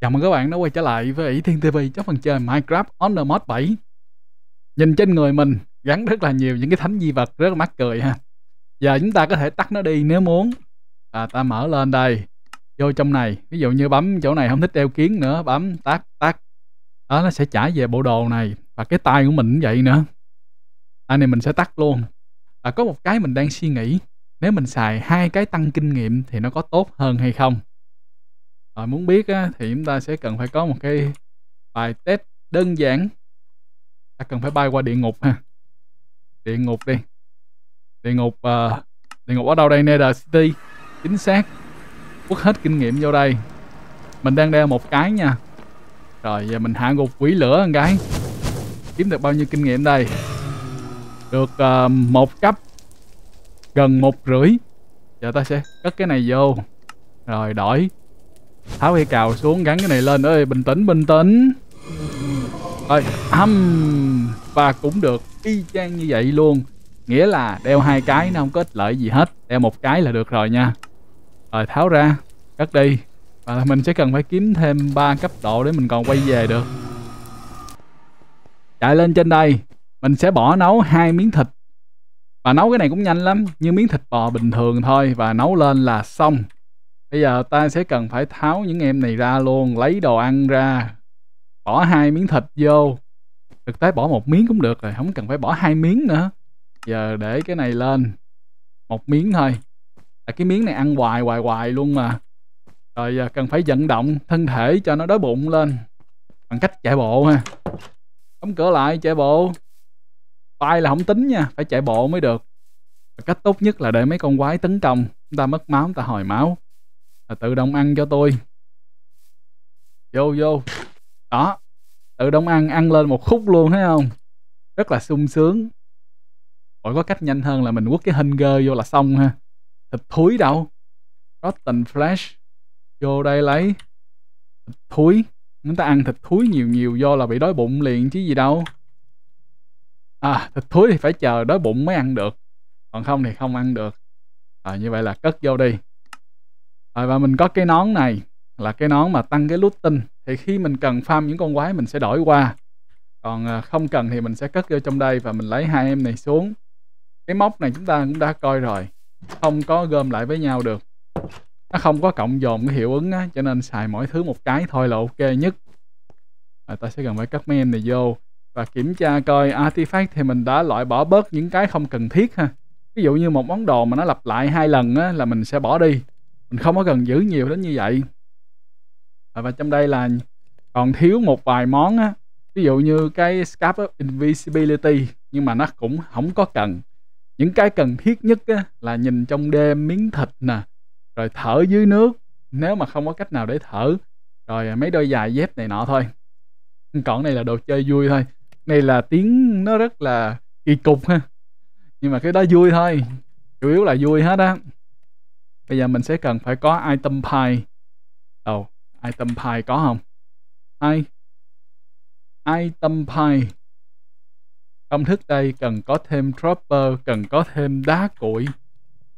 Chào mừng các bạn đã quay trở lại với Ý Thiên TV trong phần chơi Minecraft Honor Mod 7 Nhìn trên người mình gắn rất là nhiều những cái thánh di vật rất là mắc cười ha Giờ chúng ta có thể tắt nó đi nếu muốn à, Ta mở lên đây Vô trong này Ví dụ như bấm chỗ này không thích đeo kiến nữa Bấm tắt tắt đó, Nó sẽ trả về bộ đồ này Và cái tay của mình cũng vậy nữa Anh à, này mình sẽ tắt luôn à, Có một cái mình đang suy nghĩ Nếu mình xài hai cái tăng kinh nghiệm Thì nó có tốt hơn hay không rồi muốn biết á, thì chúng ta sẽ cần phải có một cái bài test đơn giản. Ta cần phải bay qua địa ngục ha. Địa ngục đi. Địa ngục uh, địa ngục ở đâu đây? Nether City. Chính xác. Quất hết kinh nghiệm vô đây. Mình đang đeo một cái nha. Rồi giờ mình hạ gục quỷ lửa một gái. Kiếm được bao nhiêu kinh nghiệm đây? Được uh, một cấp gần một rưỡi giờ ta sẽ cất cái này vô rồi đổi tháo cây cào xuống gắn cái này lên ơi bình tĩnh bình tĩnh rồi hâm và cũng được y chang như vậy luôn nghĩa là đeo hai cái nó không có ích lợi gì hết đeo một cái là được rồi nha rồi tháo ra cất đi và mình sẽ cần phải kiếm thêm 3 cấp độ để mình còn quay về được chạy lên trên đây mình sẽ bỏ nấu hai miếng thịt và nấu cái này cũng nhanh lắm như miếng thịt bò bình thường thôi và nấu lên là xong bây giờ ta sẽ cần phải tháo những em này ra luôn lấy đồ ăn ra bỏ hai miếng thịt vô thực tế bỏ một miếng cũng được rồi không cần phải bỏ hai miếng nữa giờ để cái này lên một miếng thôi là cái miếng này ăn hoài hoài hoài luôn mà rồi giờ cần phải vận động thân thể cho nó đói bụng lên bằng cách chạy bộ ha đóng cửa lại chạy bộ bay là không tính nha phải chạy bộ mới được cách tốt nhất là để mấy con quái tấn công chúng ta mất máu chúng ta hồi máu là tự động ăn cho tôi vô vô đó tự động ăn ăn lên một khúc luôn thấy không rất là sung sướng còn có cách nhanh hơn là mình quất cái hinger vô là xong ha thịt thúi đâu rotten flash vô đây lấy thịt thúi người ta ăn thịt thúi nhiều nhiều do là bị đói bụng liền chứ gì đâu à thịt thúi thì phải chờ đói bụng mới ăn được còn không thì không ăn được à, như vậy là cất vô đi rồi à, và mình có cái nón này là cái nón mà tăng cái lút tinh thì khi mình cần farm những con quái mình sẽ đổi qua còn à, không cần thì mình sẽ cất vô trong đây và mình lấy hai em này xuống cái móc này chúng ta cũng đã coi rồi không có gom lại với nhau được nó không có cộng dồn cái hiệu ứng á cho nên xài mỗi thứ một cái thôi là ok nhất à, ta sẽ cần phải cắt mấy em này vô và kiểm tra coi artifact thì mình đã loại bỏ bớt những cái không cần thiết ha ví dụ như một món đồ mà nó lặp lại hai lần á, là mình sẽ bỏ đi mình không có cần giữ nhiều đến như vậy à, và trong đây là còn thiếu một vài món á ví dụ như cái scap of Invisibility nhưng mà nó cũng không có cần những cái cần thiết nhất á, là nhìn trong đêm miếng thịt nè rồi thở dưới nước nếu mà không có cách nào để thở rồi à, mấy đôi giày dép này nọ thôi còn này là đồ chơi vui thôi này là tiếng nó rất là kỳ cục ha nhưng mà cái đó vui thôi chủ yếu là vui hết á Bây giờ mình sẽ cần phải có item pie. Đầu, oh, item pie có không? ai item pie. Công thức đây cần có thêm dropper, cần có thêm đá cuội.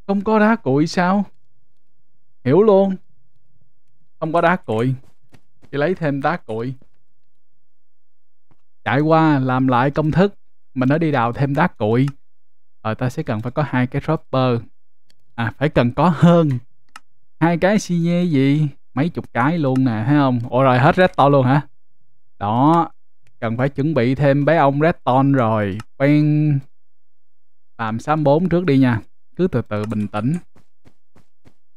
Không có đá cuội sao? Hiểu luôn. Không có đá cuội. Thì lấy thêm đá cuội. Chạy qua làm lại công thức. Mình đã đi đào thêm đá cuội. Rồi ta sẽ cần phải có hai cái dropper à phải cần có hơn hai cái xi nhê gì mấy chục cái luôn nè thấy không ủa rồi hết redstone luôn hả đó cần phải chuẩn bị thêm bé ông redstone rồi quen làm sám bốn trước đi nha cứ từ từ bình tĩnh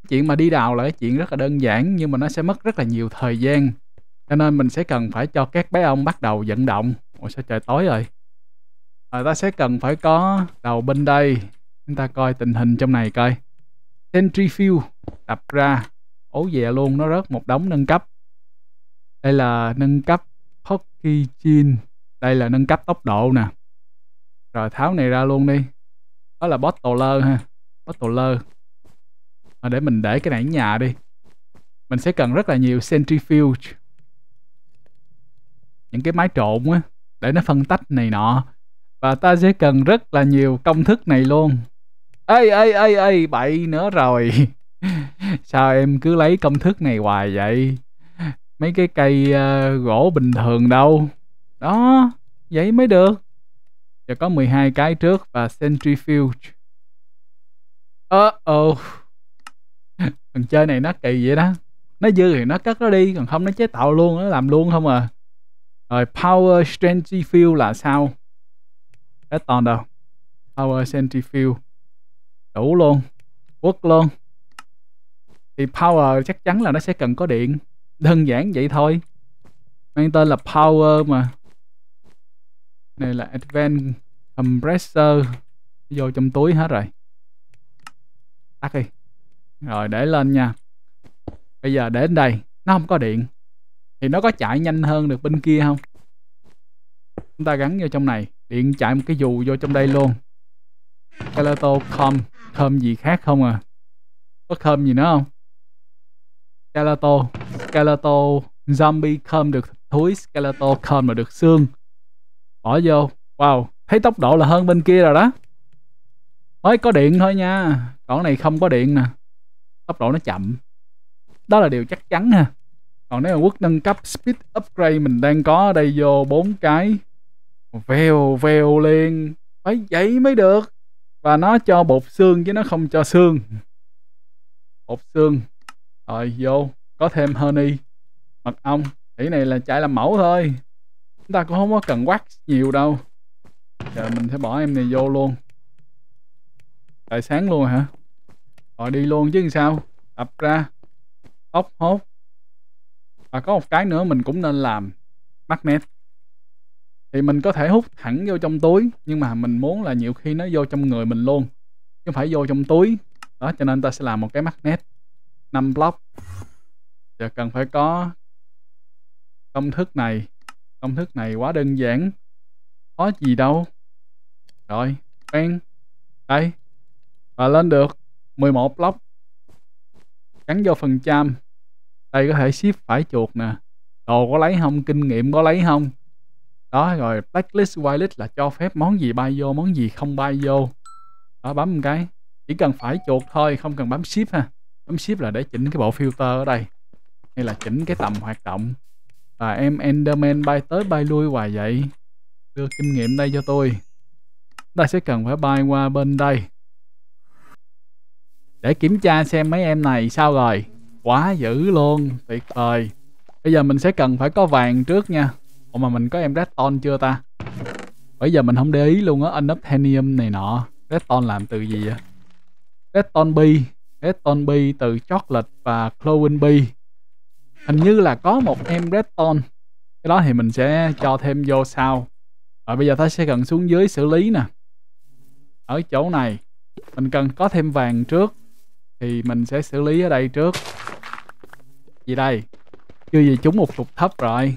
chuyện mà đi đào là cái chuyện rất là đơn giản nhưng mà nó sẽ mất rất là nhiều thời gian cho nên mình sẽ cần phải cho các bé ông bắt đầu vận động ủa sao trời tối rồi rồi à, ta sẽ cần phải có đầu bên đây chúng ta coi tình hình trong này coi Centrifuge đập ra ố dè luôn nó rớt một đống nâng cấp đây là nâng cấp hockey chin đây là nâng cấp tốc độ nè rồi tháo này ra luôn đi đó là bottler ha bottler à, để mình để cái này ở nhà đi mình sẽ cần rất là nhiều centrifuge những cái máy trộn á để nó phân tách này nọ và ta sẽ cần rất là nhiều công thức này luôn ê ê ê ê bậy nữa rồi sao em cứ lấy công thức này hoài vậy mấy cái cây uh, gỗ bình thường đâu đó vậy mới được giờ có 12 cái trước và centrifuge ờ uh oh thằng chơi này nó kỳ vậy đó nó dư thì nó cất nó đi còn không nó chế tạo luôn nó làm luôn không à rồi power centrifuge là sao hết toàn đâu power centrifuge đủ luôn quất luôn thì power chắc chắn là nó sẽ cần có điện đơn giản vậy thôi mang tên là power mà này là advanced compressor vô trong túi hết rồi tắt đi rồi để lên nha bây giờ đến đây nó không có điện thì nó có chạy nhanh hơn được bên kia không chúng ta gắn vô trong này điện chạy một cái dù vô trong đây luôn Galato com com gì khác không à có com gì nữa không Galato Galato zombie com được thúi Galato com mà được xương bỏ vô wow thấy tốc độ là hơn bên kia rồi đó mới có điện thôi nha còn này không có điện nè tốc độ nó chậm đó là điều chắc chắn ha còn nếu mà quốc nâng cấp speed upgrade mình đang có ở đây vô bốn cái vèo vèo liền phải vậy mới được và nó cho bột xương chứ nó không cho xương bột xương rồi vô có thêm honey mật ong thủy này là chạy làm mẫu thôi chúng ta cũng không có cần quát nhiều đâu giờ mình sẽ bỏ em này vô luôn trời sáng luôn hả rồi đi luôn chứ sao tập ra ốc hốt và có một cái nữa mình cũng nên làm magnet thì mình có thể hút thẳng vô trong túi nhưng mà mình muốn là nhiều khi nó vô trong người mình luôn chứ không phải vô trong túi đó cho nên ta sẽ làm một cái magnet 5 block và cần phải có công thức này công thức này quá đơn giản có gì đâu rồi quen đây và lên được 11 block cắn vô phần trăm đây có thể ship phải chuột nè đồ có lấy không kinh nghiệm có lấy không đó rồi blacklist whitelist là cho phép món gì bay vô món gì không bay vô đó bấm một cái chỉ cần phải chuột thôi không cần bấm ship ha bấm ship là để chỉnh cái bộ filter ở đây hay là chỉnh cái tầm hoạt động và em enderman bay tới bay lui hoài vậy đưa kinh nghiệm đây cho tôi ta sẽ cần phải bay qua bên đây để kiểm tra xem mấy em này sao rồi quá dữ luôn tuyệt vời bây giờ mình sẽ cần phải có vàng trước nha Ủa mà mình có em redstone chưa ta? Bây giờ mình không để ý luôn á, unobtainium này nọ. Redstone làm từ gì vậy? Redstone bee, redstone bee từ chocolate và clowin bee. Hình như là có một em redstone. Cái đó thì mình sẽ cho thêm vô sau. Rồi bây giờ ta sẽ cần xuống dưới xử lý nè. Ở chỗ này mình cần có thêm vàng trước thì mình sẽ xử lý ở đây trước. Gì đây? Chưa gì chúng một cục thấp rồi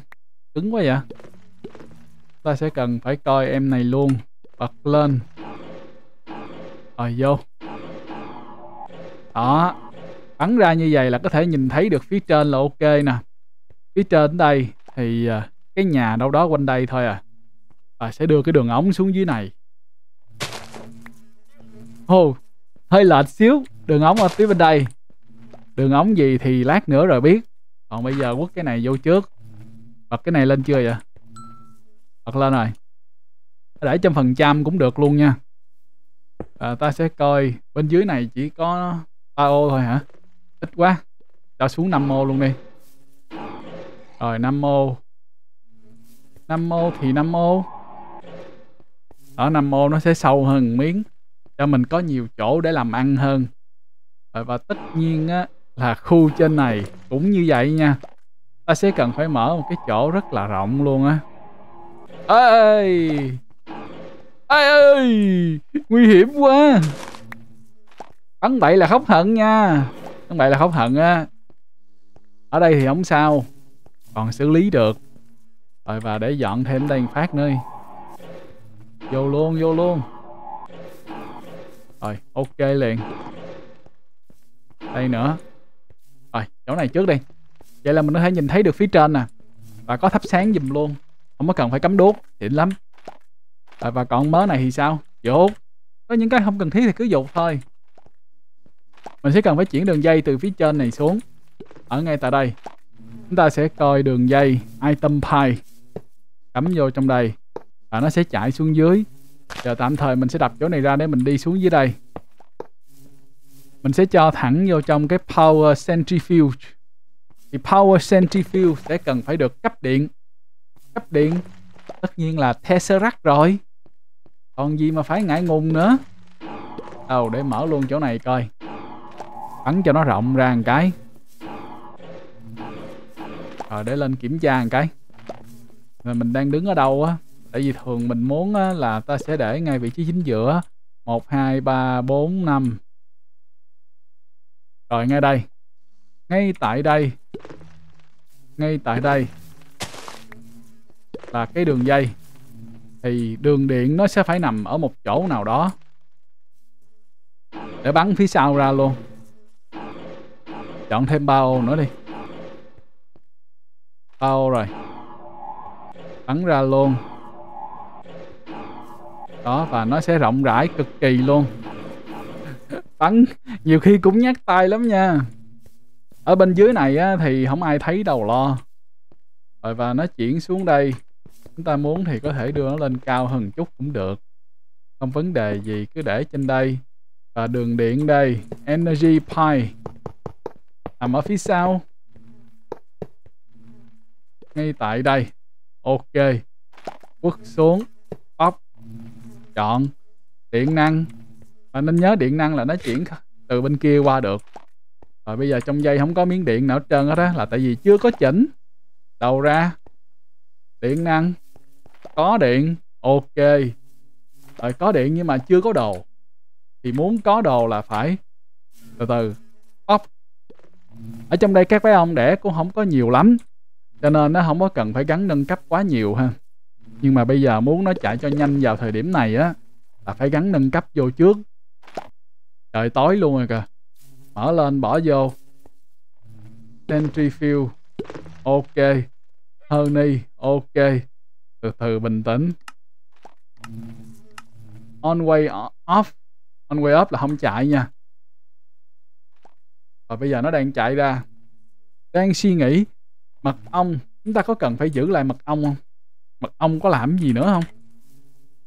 cứng quá vậy ta sẽ cần phải coi em này luôn bật lên rồi vô đó bắn ra như vậy là có thể nhìn thấy được phía trên là ok nè phía trên đây thì à, cái nhà đâu đó quanh đây thôi à và sẽ đưa cái đường ống xuống dưới này ô, oh, hơi lệch xíu đường ống ở phía bên đây đường ống gì thì lát nữa rồi biết còn bây giờ quất cái này vô trước bật cái này lên chưa vậy bật lên rồi để trăm phần trăm cũng được luôn nha à, ta sẽ coi bên dưới này chỉ có ba ô thôi hả ít quá cho xuống 5 ô luôn đi rồi 5 ô 5 ô thì 5 ô ở 5 ô nó sẽ sâu hơn miếng cho mình có nhiều chỗ để làm ăn hơn rồi và tất nhiên á là khu trên này cũng như vậy nha ta sẽ cần phải mở một cái chỗ rất là rộng luôn á ê ê nguy hiểm quá bắn bậy là khóc hận nha bắn bậy là khóc hận á ở đây thì không sao còn xử lý được rồi và để dọn thêm đây phát nơi, vô luôn vô luôn rồi ok liền đây nữa rồi chỗ này trước đi Vậy là mình có thể nhìn thấy được phía trên nè Và có thắp sáng dùm luôn Không có cần phải cắm đuốc, xịn lắm à, Và còn mớ này thì sao? Dụ dạ Có những cái không cần thiết thì cứ dụ thôi Mình sẽ cần phải chuyển đường dây từ phía trên này xuống Ở ngay tại đây Chúng ta sẽ coi đường dây item pie Cắm vô trong đây Và nó sẽ chạy xuống dưới Giờ tạm thời mình sẽ đập chỗ này ra để mình đi xuống dưới đây Mình sẽ cho thẳng vô trong cái power centrifuge thì power centrifuge sẽ cần phải được cấp điện cấp điện tất nhiên là tesseract rồi còn gì mà phải ngại ngùng nữa đâu để mở luôn chỗ này coi bắn cho nó rộng ra một cái rồi ờ, để lên kiểm tra một cái rồi mình đang đứng ở đâu á tại vì thường mình muốn á, là ta sẽ để ngay vị trí chính giữa một hai ba bốn năm rồi ngay đây ngay tại đây ngay tại đây là cái đường dây thì đường điện nó sẽ phải nằm ở một chỗ nào đó để bắn phía sau ra luôn chọn thêm bao ô nữa đi bao rồi bắn ra luôn đó và nó sẽ rộng rãi cực kỳ luôn bắn nhiều khi cũng nhát tay lắm nha ở bên dưới này á, thì không ai thấy đầu lo rồi và nó chuyển xuống đây chúng ta muốn thì có thể đưa nó lên cao hơn chút cũng được không vấn đề gì cứ để trên đây và đường điện đây energy pipe nằm ở phía sau ngay tại đây ok quất xuống bóc chọn điện năng và nên nhớ điện năng là nó chuyển từ bên kia qua được rồi bây giờ trong dây không có miếng điện nào hết trơn hết á là tại vì chưa có chỉnh đầu ra điện năng có điện ok rồi có điện nhưng mà chưa có đồ thì muốn có đồ là phải từ từ ở trong đây các bé ông đẻ cũng không có nhiều lắm cho nên nó không có cần phải gắn nâng cấp quá nhiều ha nhưng mà bây giờ muốn nó chạy cho nhanh vào thời điểm này á là phải gắn nâng cấp vô trước trời tối luôn rồi kìa mở lên bỏ vô centrifuge ok honey ok từ từ bình tĩnh on way off on way off là không chạy nha và bây giờ nó đang chạy ra đang suy nghĩ mật ong chúng ta có cần phải giữ lại mật ong không mật ong có làm gì nữa không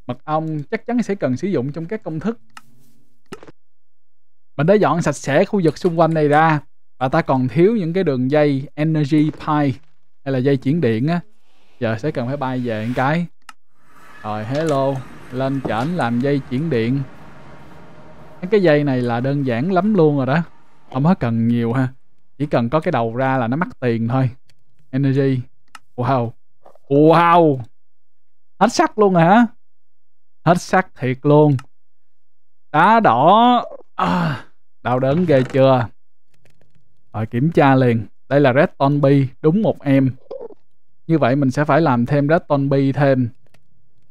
mật ong chắc chắn sẽ cần sử dụng trong các công thức mình đã dọn sạch sẽ khu vực xung quanh này ra và ta còn thiếu những cái đường dây energy pipe hay là dây chuyển điện á. Giờ sẽ cần phải bay về một cái. Rồi hello, lên chảnh làm dây chuyển điện. Cái dây này là đơn giản lắm luôn rồi đó. Không có cần nhiều ha. Chỉ cần có cái đầu ra là nó mắc tiền thôi. Energy. Wow. Wow. Hết sắc luôn hả? Hết sắc thiệt luôn. Đá đỏ. À. Đau đớn ghê chưa? Rồi kiểm tra liền. Đây là Redstone Bee, đúng một em. Như vậy mình sẽ phải làm thêm Redstone Bee thêm.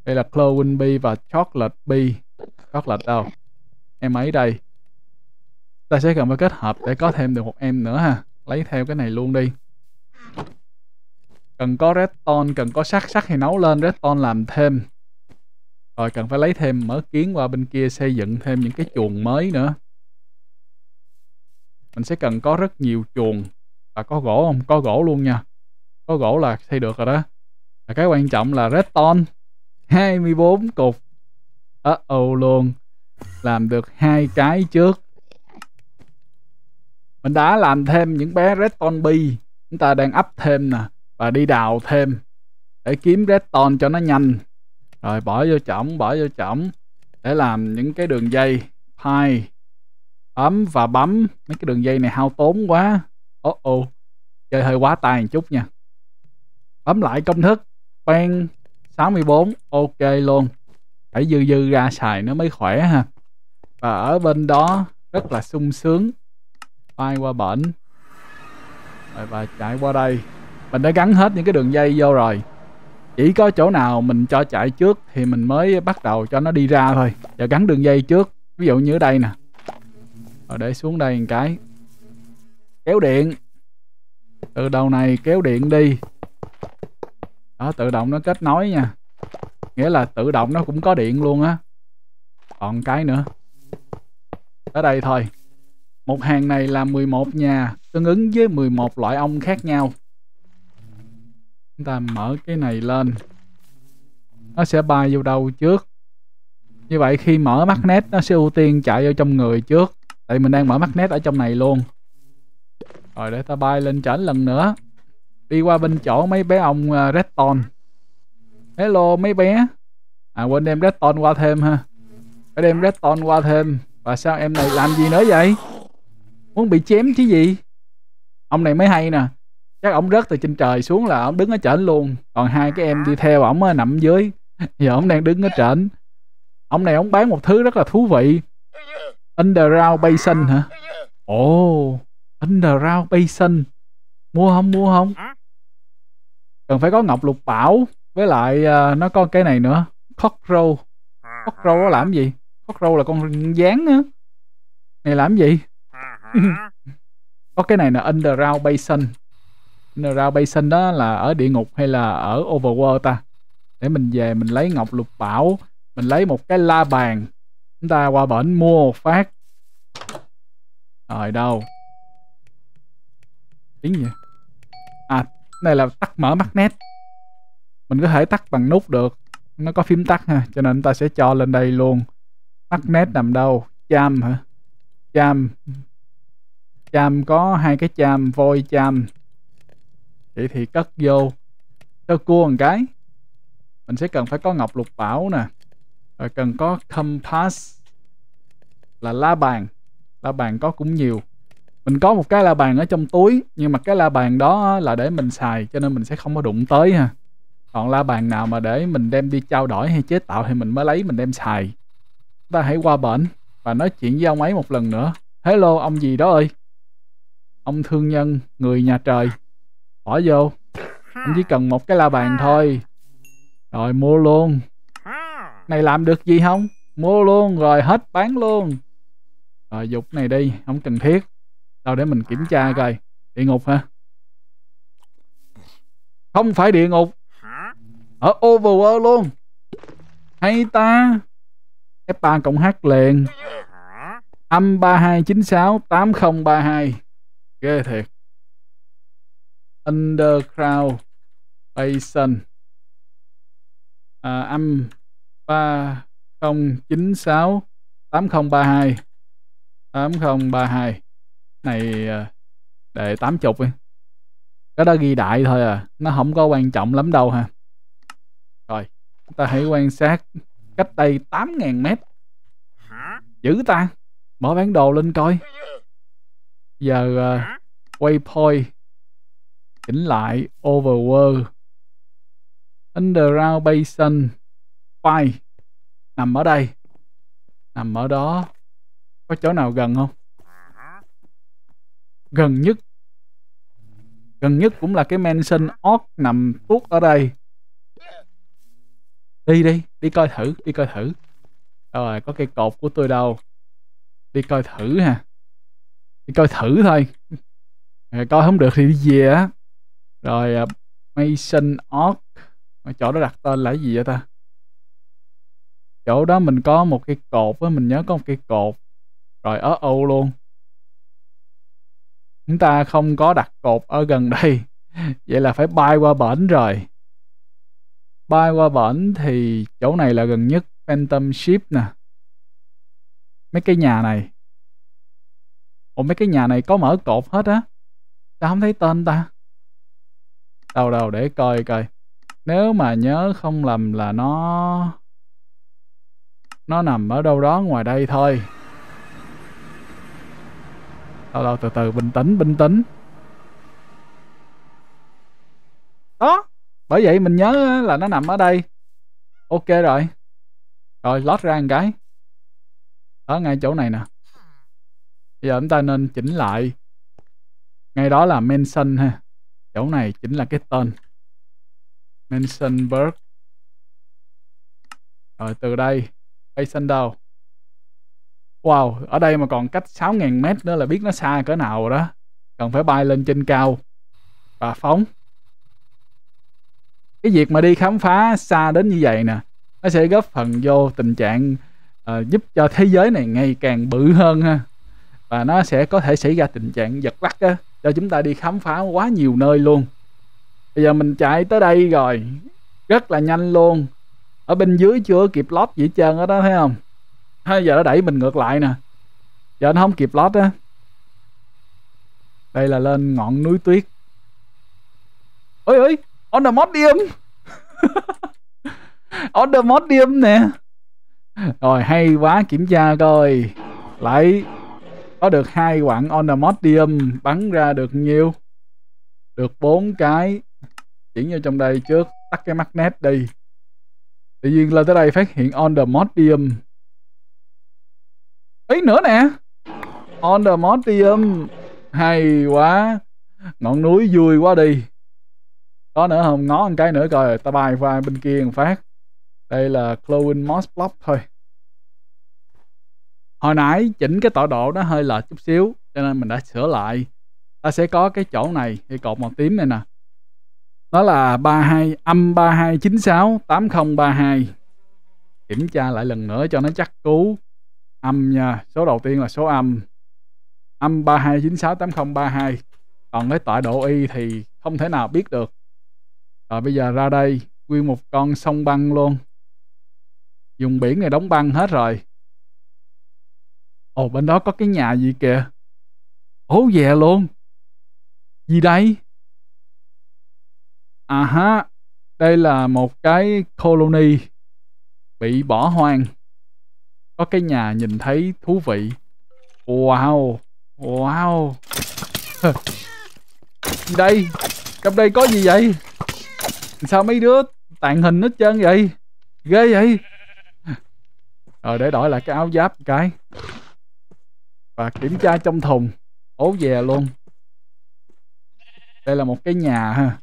Đây là clowin Bee và Chocolate Bee. Chocolate đâu? Em ấy đây. Ta sẽ cần phải kết hợp để có thêm được một em nữa ha. Lấy theo cái này luôn đi. Cần có redstone, cần có sắt, sắt thì nấu lên, redstone làm thêm. Rồi cần phải lấy thêm mở kiến qua bên kia xây dựng thêm những cái chuồng mới nữa mình sẽ cần có rất nhiều chuồng và có gỗ không có gỗ luôn nha có gỗ là xây được rồi đó và cái quan trọng là redstone 24 cục uh -oh luôn làm được hai cái trước mình đã làm thêm những bé redstone bi chúng ta đang ấp thêm nè và đi đào thêm để kiếm redstone cho nó nhanh rồi bỏ vô chỏng bỏ vô chỏng để làm những cái đường dây pie bấm và bấm mấy cái đường dây này hao tốn quá ồ oh, ồ oh. chơi hơi quá tay một chút nha bấm lại công thức bang 64 ok luôn phải dư dư ra xài nó mới khỏe ha và ở bên đó rất là sung sướng bay qua bển rồi và chạy qua đây mình đã gắn hết những cái đường dây vô rồi chỉ có chỗ nào mình cho chạy trước thì mình mới bắt đầu cho nó đi ra thôi giờ gắn đường dây trước ví dụ như ở đây nè rồi để xuống đây một cái Kéo điện Từ đầu này kéo điện đi Đó tự động nó kết nối nha Nghĩa là tự động nó cũng có điện luôn á Còn cái nữa ở đây thôi Một hàng này là 11 nhà Tương ứng với 11 loại ong khác nhau Chúng ta mở cái này lên Nó sẽ bay vô đâu trước như vậy khi mở mắt magnet nó sẽ ưu tiên chạy vô trong người trước đây mình đang mở mắt nét ở trong này luôn Rồi để ta bay lên trển lần nữa Đi qua bên chỗ mấy bé ông uh, Hello mấy bé À quên đem Redstone qua thêm ha Phải đem Redstone qua thêm Và sao em này làm gì nữa vậy Muốn bị chém chứ gì Ông này mới hay nè Chắc ông rớt từ trên trời xuống là ông đứng ở trển luôn Còn hai cái em đi theo ổng nằm dưới Giờ ông đang đứng ở trển Ông này ông bán một thứ rất là thú vị Underground Basin hả? Ồ, oh, Underground Basin. Mua không, mua không? Cần phải có ngọc lục bảo. Với lại uh, nó có cái này nữa. Cockrow. À, Cockrow nó à. làm gì? Cockrow là con gián á. Này làm gì? có cái này là Underground Basin. Underground Basin đó là ở địa ngục hay là ở Overworld ta? Để mình về mình lấy ngọc lục bảo. Mình lấy một cái la bàn chúng ta qua bển mua một phát rồi đâu tiếng gì à này là tắt mở mắt nét mình có thể tắt bằng nút được nó có phím tắt ha cho nên ta sẽ cho lên đây luôn mắt nét nằm đâu cham hả cham cham có hai cái cham voi cham vậy thì cất vô cho cua một cái mình sẽ cần phải có ngọc lục bảo nè rồi ờ, cần có compass là la bàn la bàn có cũng nhiều mình có một cái la bàn ở trong túi nhưng mà cái la bàn đó là để mình xài cho nên mình sẽ không có đụng tới ha còn la bàn nào mà để mình đem đi trao đổi hay chế tạo thì mình mới lấy mình đem xài ta hãy qua bển và nói chuyện với ông ấy một lần nữa hello ông gì đó ơi ông thương nhân người nhà trời bỏ vô ông chỉ cần một cái la bàn thôi rồi mua luôn này làm được gì không mua luôn rồi hết bán luôn rồi dục này đi không cần thiết đâu để mình kiểm tra coi địa ngục hả không phải địa ngục ở overworld luôn hay ta F3 cộng H liền âm ba hai chín sáu tám ba hai ghê thiệt underground basin à, âm 3096 8032 8032 này ờ, để 80 đi cái đó ghi đại thôi à nó không có quan trọng lắm đâu ha rồi ta hãy quan sát cách đây 8.000 mét dữ ta mở bản đồ lên coi giờ uh, waypoint chỉnh lại overworld underground basin file nằm ở đây nằm ở đó có chỗ nào gần không gần nhất gần nhất cũng là cái mansion orc nằm tuốt ở đây đi đi đi coi thử đi coi thử rồi có cây cột của tôi đâu đi coi thử ha đi coi thử thôi rồi, coi không được thì đi về á rồi à, mason orc chỗ đó đặt tên là gì vậy ta chỗ đó mình có một cái cột với mình nhớ có một cái cột rồi ở âu luôn chúng ta không có đặt cột ở gần đây vậy là phải bay qua bển rồi bay qua bển thì chỗ này là gần nhất phantom ship nè mấy cái nhà này ủa mấy cái nhà này có mở cột hết á ta không thấy tên ta đâu đâu để coi coi nếu mà nhớ không lầm là nó nó nằm ở đâu đó ngoài đây thôi lâu lâu từ từ bình tĩnh bình tĩnh đó bởi vậy mình nhớ là nó nằm ở đây ok rồi rồi lót ra một cái ở ngay chỗ này nè bây giờ chúng ta nên chỉnh lại ngay đó là mention ha chỗ này chính là cái tên mentionberg rồi từ đây cây Sandal Wow, ở đây mà còn cách 6.000 mét nữa là biết nó xa cỡ nào rồi đó Cần phải bay lên trên cao Và phóng Cái việc mà đi khám phá xa đến như vậy nè Nó sẽ góp phần vô tình trạng uh, Giúp cho thế giới này ngày càng bự hơn ha Và nó sẽ có thể xảy ra tình trạng giật lắc á Cho chúng ta đi khám phá quá nhiều nơi luôn Bây giờ mình chạy tới đây rồi Rất là nhanh luôn ở bên dưới chưa kịp lót gì hết trơn hết đó thấy không ha giờ nó đẩy mình ngược lại nè giờ nó không kịp lót á đây là lên ngọn núi tuyết ơi ơi on the modium on the modium nè rồi hay quá kiểm tra coi lại có được hai quặng on the modium bắn ra được nhiêu được bốn cái chuyển vô trong đây trước tắt cái magnet đi Tự nhiên lên tới đây phát hiện on the modium. Ý nữa nè. On the modium. Hay quá. Ngọn núi vui quá đi. Có nữa không? Ngó một cái nữa coi. Ta bay qua bên kia một phát. Đây là clowin Moss Block thôi. Hồi nãy chỉnh cái tọa độ nó hơi lệch chút xíu. Cho nên mình đã sửa lại. Ta sẽ có cái chỗ này. Cái cột màu tím này nè đó là 32 âm 3296 8032 kiểm tra lại lần nữa cho nó chắc cú âm nha số đầu tiên là số âm âm 3296 8032 còn cái tọa độ y thì không thể nào biết được rồi bây giờ ra đây nguyên một con sông băng luôn dùng biển này đóng băng hết rồi ồ bên đó có cái nhà gì kìa ố về luôn gì đây à đây là một cái colony bị bỏ hoang có cái nhà nhìn thấy thú vị wow wow đây trong đây có gì vậy sao mấy đứa tàn hình hết trơn vậy ghê vậy rồi ờ, để đổi lại cái áo giáp cái và kiểm tra trong thùng ố về luôn đây là một cái nhà ha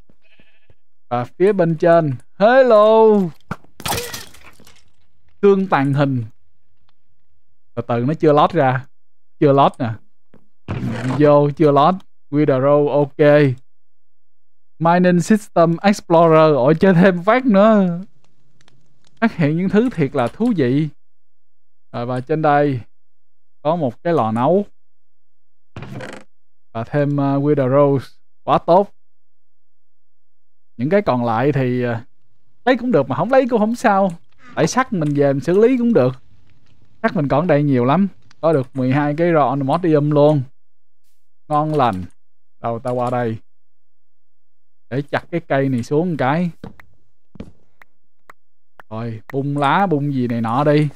và phía bên trên hello cương tàn hình từ từ nó chưa lót ra chưa lót nè vô chưa lót Widero ok Mining System Explorer ở chơi thêm phát nữa phát hiện những thứ thiệt là thú vị rồi và trên đây có một cái lò nấu và thêm ờ, uh, Widow Rose quá tốt những cái còn lại thì ờ, lấy cũng được mà không lấy cũng không sao tại sắt mình về mình xử lý cũng được sắt mình còn đây nhiều lắm có được 12 cái rọ modium luôn ngon lành đầu ta qua đây để chặt cái cây này xuống một cái rồi bung lá bung gì này nọ đi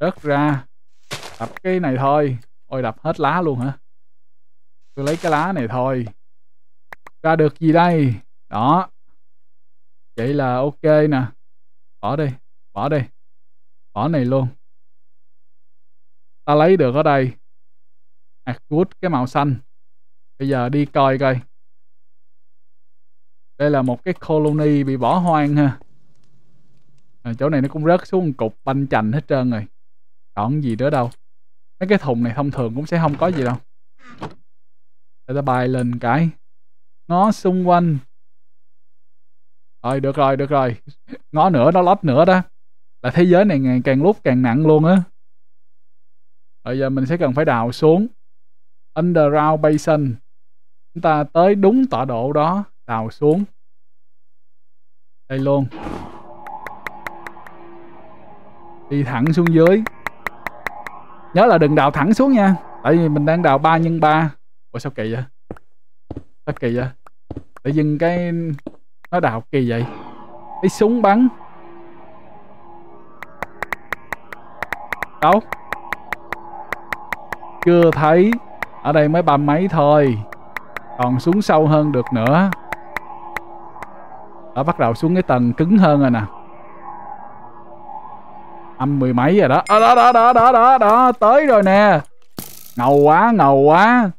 rớt ra đập cái này thôi ôi đập hết lá luôn hả tôi lấy cái lá này thôi ra được gì đây đó vậy là ok nè bỏ đi bỏ đi bỏ này luôn ta lấy được ở đây hạt cái màu xanh bây giờ đi coi coi đây là một cái colony bị bỏ hoang ha à, chỗ này nó cũng rớt xuống một cục banh chành hết trơn rồi còn gì nữa đâu mấy cái thùng này thông thường cũng sẽ không có gì đâu để ta bay lên cái nó xung quanh thôi được rồi, được rồi. Ngó nữa, nó lót nữa đó. Là thế giới này ngày càng lúc càng nặng luôn á. Bây giờ mình sẽ cần phải đào xuống Underground Basin. Chúng ta tới đúng tọa độ đó, đào xuống. Đây luôn. Đi thẳng xuống dưới. Nhớ là đừng đào thẳng xuống nha. Tại vì mình đang đào 3 x 3. Ủa sao kỳ vậy? Sao kỳ vậy? để dừng cái nó đào kỳ vậy cái súng bắn đâu chưa thấy ở đây mới ba mấy thôi còn xuống sâu hơn được nữa đã bắt đầu xuống cái tầng cứng hơn rồi nè âm mười mấy rồi đó à, đó đó đó đó đó đó tới rồi nè ngầu quá ngầu quá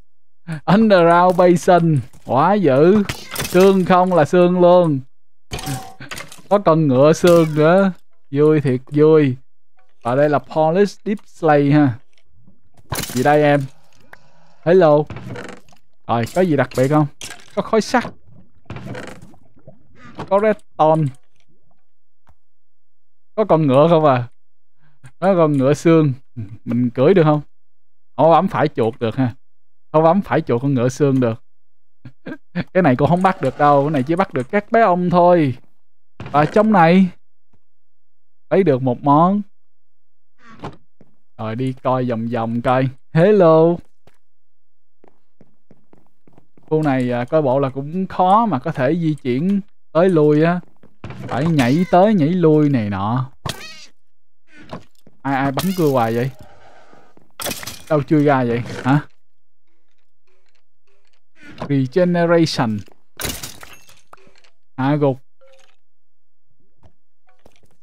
Underground Basin Quá dữ Xương không là xương luôn Có con ngựa xương nữa Vui thiệt vui Và đây là Polish Deep Slay ha Gì đây em Hello Rồi có gì đặc biệt không Có khói sắt Có redstone Có con ngựa không à Có con ngựa xương Mình cưỡi được không Không ấm phải chuột được ha không bấm phải chỗ con ngựa xương được cái này cô không bắt được đâu cái này chỉ bắt được các bé ông thôi và trong này lấy được một món rồi đi coi vòng vòng coi hello khu này à, coi bộ là cũng khó mà có thể di chuyển tới lui á phải nhảy tới nhảy lui này nọ ai ai bắn cưa hoài vậy đâu chui ra vậy hả regeneration hạ à, gục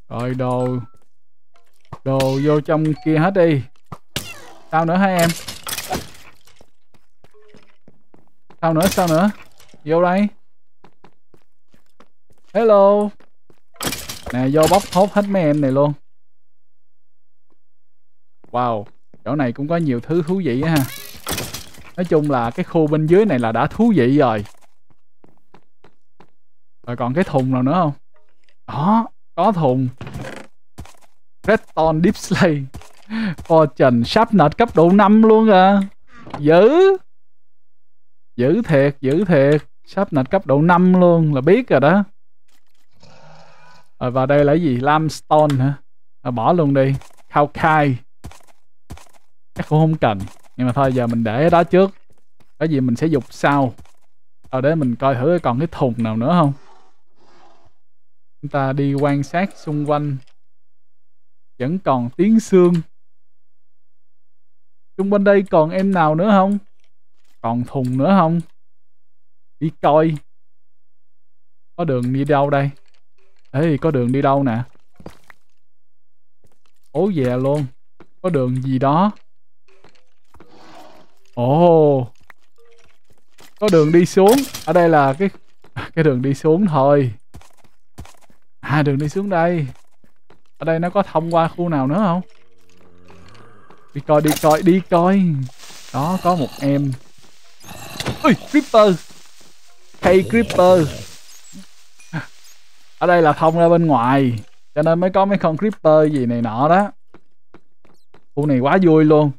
rồi đồ đồ vô trong kia hết đi sao nữa hai em sao nữa sao nữa vô đây hello nè vô bóc hốt hết mấy em này luôn wow chỗ này cũng có nhiều thứ thú vị ha nói chung là cái khu bên dưới này là đã thú vị rồi rồi còn cái thùng nào nữa không đó có thùng redstone deep slay fortune sharpnet cấp độ 5 luôn à dữ dữ thiệt dữ thiệt sắp sharpnet cấp độ 5 luôn là biết rồi đó rồi vào đây là gì limestone hả à, bỏ luôn đi khao khai chắc cũng không cần nhưng mà thôi giờ mình để ở đó trước cái gì mình sẽ dục sau sau để mình coi thử còn cái thùng nào nữa không chúng ta đi quan sát xung quanh vẫn còn tiếng xương xung quanh đây còn em nào nữa không còn thùng nữa không đi coi có đường đi đâu đây ê có đường đi đâu nè ố về luôn có đường gì đó Ồ oh. Có đường đi xuống Ở đây là cái cái đường đi xuống thôi À đường đi xuống đây Ở đây nó có thông qua khu nào nữa không Đi coi đi coi đi coi Đó có một em Ui Creeper Cây Creeper Ở đây là thông ra bên ngoài Cho nên mới có mấy con Creeper gì này nọ đó Khu này quá vui luôn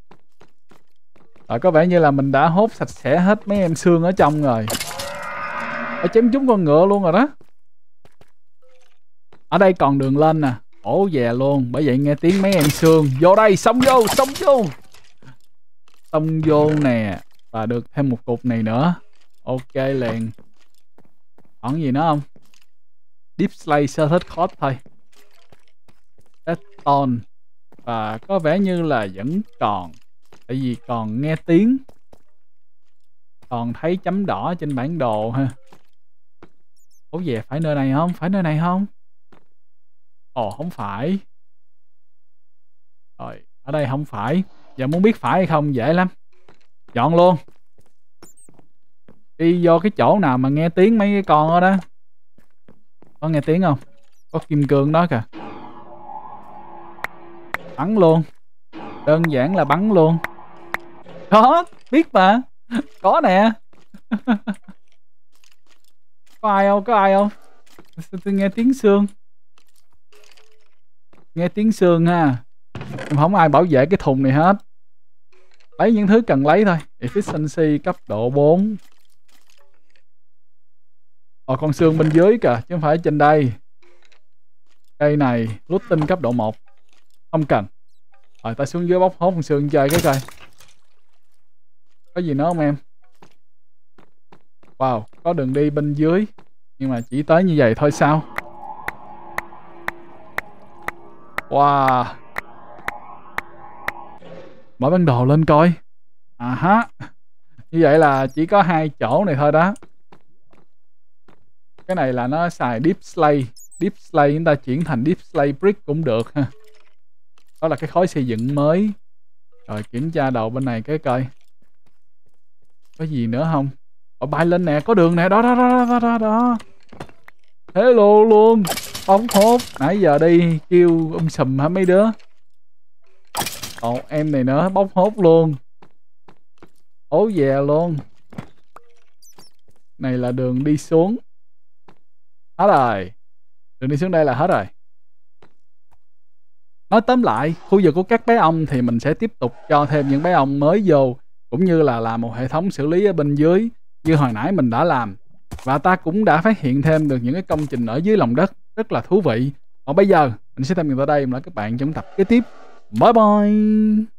rồi à, có vẻ như là mình đã hốt sạch sẽ hết mấy em xương ở trong rồi Ở chém chúng con ngựa luôn rồi đó Ở đây còn đường lên nè Ổ về luôn Bởi vậy nghe tiếng mấy em xương Vô đây xong vô xong vô Xong vô nè Và được thêm một cục này nữa Ok liền Còn gì nữa không Deep Slay sơ thích khó thôi Teston Và có vẻ như là vẫn còn tại vì còn nghe tiếng còn thấy chấm đỏ trên bản đồ ha ố về phải nơi này không phải nơi này không ồ không phải rồi ở đây không phải giờ muốn biết phải hay không dễ lắm chọn luôn đi vô cái chỗ nào mà nghe tiếng mấy cái con đó đó có nghe tiếng không có kim cương đó kìa bắn luôn đơn giản là bắn luôn có biết mà có nè có ai không có ai không tôi, tôi nghe tiếng xương nghe tiếng xương ha không ai bảo vệ cái thùng này hết lấy những thứ cần lấy thôi efficiency cấp độ 4 Ờ con xương bên dưới kìa chứ không phải trên đây cây này tinh cấp độ 1 không cần rồi ta xuống dưới bóc hốt con xương chơi cái coi có gì nữa không em wow có đường đi bên dưới nhưng mà chỉ tới như vậy thôi sao wow mở bản đồ lên coi à ha như vậy là chỉ có hai chỗ này thôi đó cái này là nó xài deep slay deep slay chúng ta chuyển thành deep slay brick cũng được ha đó là cái khối xây dựng mới rồi kiểm tra đầu bên này cái coi có gì nữa không ở bay lên nè có đường nè đó đó đó đó đó đó hello luôn ống hốt nãy giờ đi kêu um sùm hả mấy đứa còn em này nữa bốc hốt luôn ố về yeah luôn này là đường đi xuống hết rồi đường đi xuống đây là hết rồi nói tóm lại khu vực của các bé ong thì mình sẽ tiếp tục cho thêm những bé ong mới vô cũng như là làm một hệ thống xử lý ở bên dưới như hồi nãy mình đã làm và ta cũng đã phát hiện thêm được những cái công trình ở dưới lòng đất rất là thú vị còn bây giờ mình sẽ tạm dừng tại đây và các bạn trong tập kế tiếp bye bye